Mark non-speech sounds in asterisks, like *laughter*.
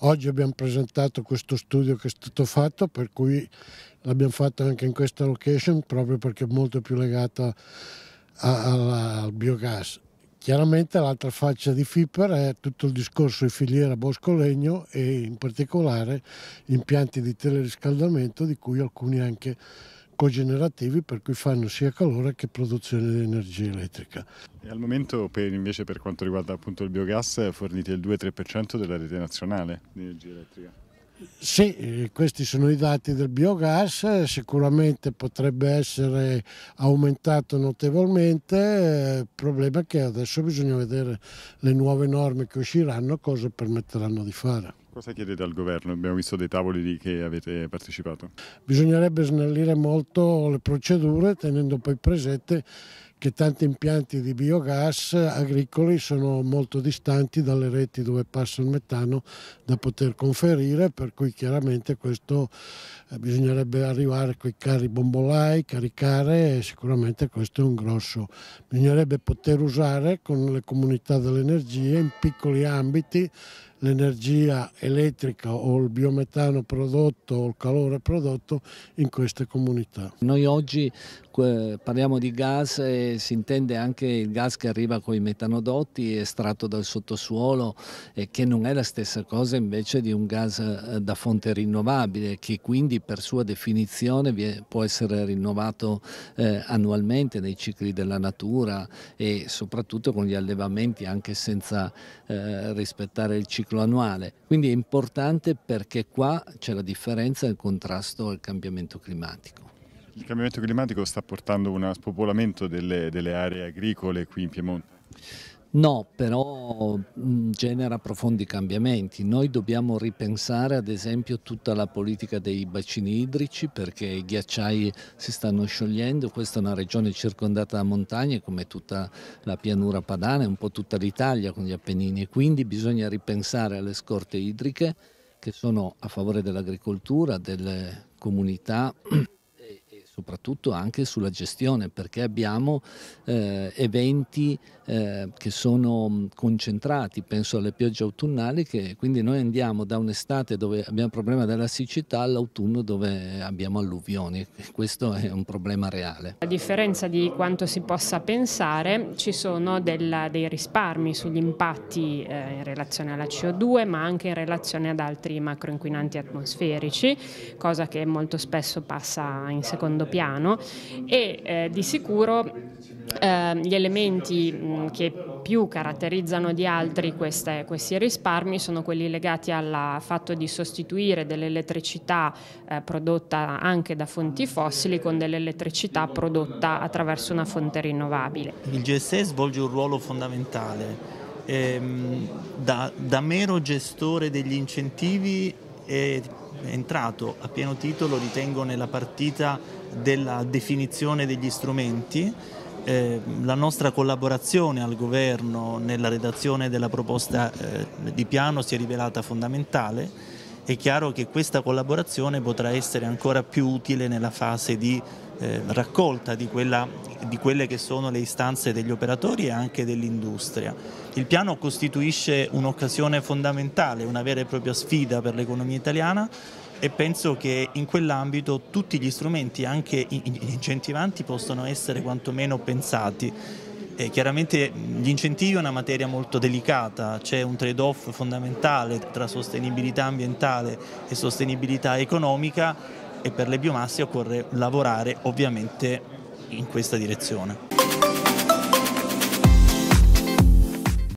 Oggi abbiamo presentato questo studio che è stato fatto, per cui l'abbiamo fatto anche in questa location, proprio perché è molto più legata al biogas. Chiaramente l'altra faccia di FIPER è tutto il discorso di filiera bosco-legno e in particolare gli impianti di teleriscaldamento di cui alcuni anche cogenerativi per cui fanno sia calore che produzione di energia elettrica. E al momento per, invece per quanto riguarda appunto il biogas fornite il 2-3% della rete nazionale di energia elettrica? Sì, eh, questi sono i dati del biogas, eh, sicuramente potrebbe essere aumentato notevolmente, il eh, problema è che adesso bisogna vedere le nuove norme che usciranno, cosa permetteranno di fare. Cosa chiedete al governo? Abbiamo visto dei tavoli di che avete partecipato. Bisognerebbe snellire molto le procedure tenendo poi presente che tanti impianti di biogas agricoli sono molto distanti dalle reti dove passa il metano da poter conferire, per cui chiaramente questo eh, bisognerebbe arrivare con i carri bombolai, caricare e sicuramente questo è un grosso. Bisognerebbe poter usare con le comunità dell'energia in piccoli ambiti l'energia elettrica o il biometano prodotto o il calore prodotto in queste comunità. Noi oggi parliamo di gas e si intende anche il gas che arriva con i metanodotti estratto dal sottosuolo e che non è la stessa cosa invece di un gas eh, da fonte rinnovabile che quindi per sua definizione può essere rinnovato eh, annualmente nei cicli della natura e soprattutto con gli allevamenti anche senza eh, rispettare il ciclo ciclo annuale. Quindi è importante perché qua c'è la differenza nel contrasto al cambiamento climatico. Il cambiamento climatico sta portando a un spopolamento delle, delle aree agricole qui in Piemonte? No, però mm, genera profondi cambiamenti. Noi dobbiamo ripensare ad esempio tutta la politica dei bacini idrici perché i ghiacciai si stanno sciogliendo, questa è una regione circondata da montagne come tutta la pianura padana e un po' tutta l'Italia con gli Appennini quindi bisogna ripensare alle scorte idriche che sono a favore dell'agricoltura, delle comunità *clears throat* soprattutto anche sulla gestione, perché abbiamo eh, eventi eh, che sono mm, concentrati, penso alle piogge autunnali, che quindi noi andiamo da un'estate dove abbiamo il problema della siccità all'autunno dove abbiamo alluvioni, questo è un problema reale. A differenza di quanto si possa pensare, ci sono della, dei risparmi sugli impatti eh, in relazione alla CO2, ma anche in relazione ad altri macroinquinanti atmosferici, cosa che molto spesso passa in secondo secondo piano e eh, di sicuro eh, gli elementi mh, che più caratterizzano di altri queste, questi risparmi sono quelli legati al fatto di sostituire dell'elettricità eh, prodotta anche da fonti fossili con dell'elettricità prodotta attraverso una fonte rinnovabile. Il GSE svolge un ruolo fondamentale. Ehm, da, da mero gestore degli incentivi e entrato a pieno titolo, ritengo, nella partita della definizione degli strumenti. Eh, la nostra collaborazione al governo nella redazione della proposta eh, di piano si è rivelata fondamentale. È chiaro che questa collaborazione potrà essere ancora più utile nella fase di eh, raccolta di, quella, di, quelle che sono le istanze degli operatori e anche dell'industria. Il piano costituisce un'occasione fondamentale, una vera e propria sfida per l'economia italiana e penso che in quell'ambito tutti gli strumenti, anche gli incentivanti, possono essere quantomeno pensati. E chiaramente gli incentivi è una materia molto delicata, c'è un trade-off fondamentale tra sostenibilità ambientale e sostenibilità economica e per le biomasse occorre lavorare ovviamente in questa direzione.